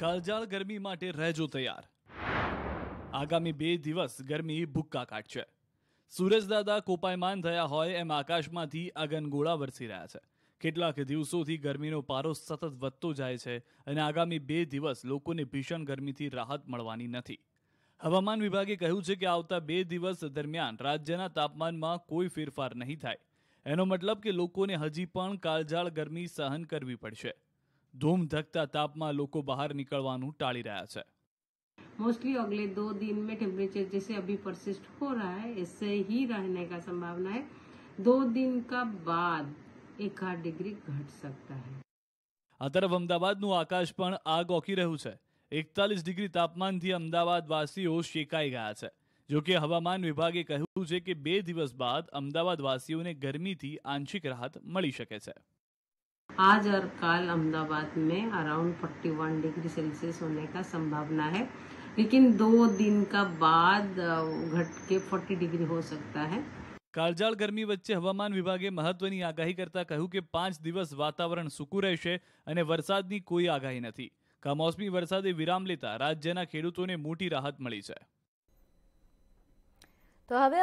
કાળજાળ ગરમી માટે રહેજો તૈયાર આગામી બે દિવસ ગરમી ભુક્કા કાઢશે સૂરજદાદા કોપાયમાન થયા હોય એમ આકાશમાંથી આગનગોળા વરસી રહ્યા છે કેટલાક દિવસોથી ગરમીનો પારો સતત વધતો જાય છે અને આગામી બે દિવસ લોકોને ભીષણ ગરમીથી રાહત મળવાની નથી હવામાન વિભાગે કહ્યું છે કે આવતા બે દિવસ દરમિયાન રાજ્યના તાપમાનમાં કોઈ ફેરફાર નહીં થાય એનો મતલબ કે લોકોને હજી પણ કાળજાળ ગરમી સહન કરવી પડશે ધુમધકતા તાપમાં લોકો બહાર નીકળવાનું ટાળી રહ્યા છે મોસ્ટલી अगले 2 दिन में टेंपरेचर जैसे अभी पर्सिस्ट हो रहा है ऐसे ही रहने का संभावना है 2 दिन का बाद 1° घट सकता है આતરા અમદાવાદ નું આકાશ પણ આગ ઓકી રહ્યું છે 41° તાપમાનથી અમદાવાદ વાસીઓ શિકાઈ ગયા છે જો કે હવામાન વિભાગે કહ્યું છે કે 2 દિવસ બાદ અમદાવાદ વાસીઓને ગરમીથી આંશિક રાહત મળી શકે છે आज और कल अहमदाबाद में अराउंड 41 डिग्री सेल्सियस होने का संभावना है लेकिन दो दिन का बाद घट के 40 डिग्री हो सकता है કાળજાળ ગરમી વચ્ચે હવામાન વિભાગે મહત્વની આગાહી કરતા કહ્યું કે પાંચ દિવસ વાતાવરણ સૂકું રહેશે અને વરસાદની કોઈ આગાહી નથી કમોસમી વરસાદે વિરામ લેતા રાજ્યના ખેડૂતોને મોટી રાહત મળી છે તો હવે